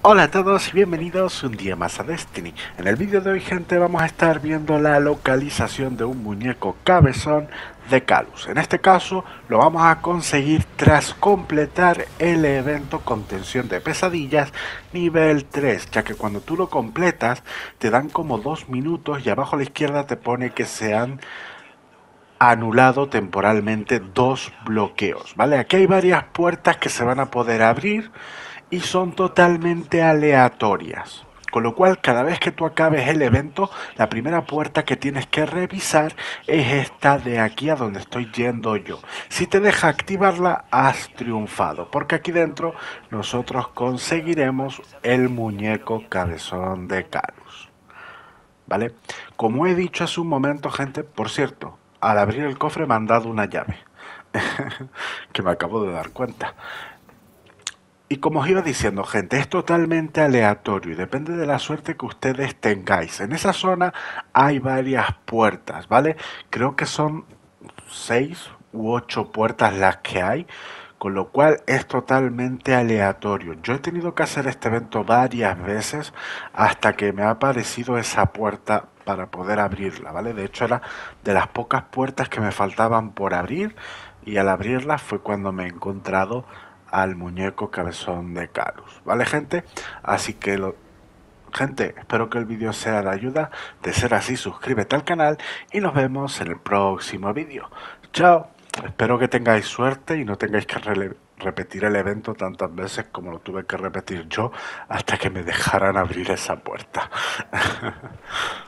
Hola a todos y bienvenidos un día más a Destiny. En el vídeo de hoy gente vamos a estar viendo la localización de un muñeco cabezón de Calus. En este caso lo vamos a conseguir tras completar el evento contención de pesadillas nivel 3, ya que cuando tú lo completas te dan como dos minutos y abajo a la izquierda te pone que se han anulado temporalmente dos bloqueos, ¿vale? Aquí hay varias puertas que se van a poder abrir y son totalmente aleatorias. Con lo cual, cada vez que tú acabes el evento, la primera puerta que tienes que revisar es esta de aquí a donde estoy yendo yo. Si te deja activarla, has triunfado, porque aquí dentro nosotros conseguiremos el muñeco cabezón de Carlos, ¿Vale? Como he dicho hace un momento, gente, por cierto, al abrir el cofre me han dado una llave, que me acabo de dar cuenta. Y como os iba diciendo, gente, es totalmente aleatorio y depende de la suerte que ustedes tengáis. En esa zona hay varias puertas, ¿vale? Creo que son seis u ocho puertas las que hay, con lo cual es totalmente aleatorio. Yo he tenido que hacer este evento varias veces hasta que me ha aparecido esa puerta para poder abrirla, ¿vale? De hecho era de las pocas puertas que me faltaban por abrir y al abrirla fue cuando me he encontrado al muñeco cabezón de Calus. ¿Vale, gente? Así que lo... Gente, espero que el vídeo sea de ayuda. De ser así, suscríbete al canal y nos vemos en el próximo vídeo. Chao. Espero que tengáis suerte y no tengáis que repetir el evento tantas veces como lo tuve que repetir yo hasta que me dejaran abrir esa puerta.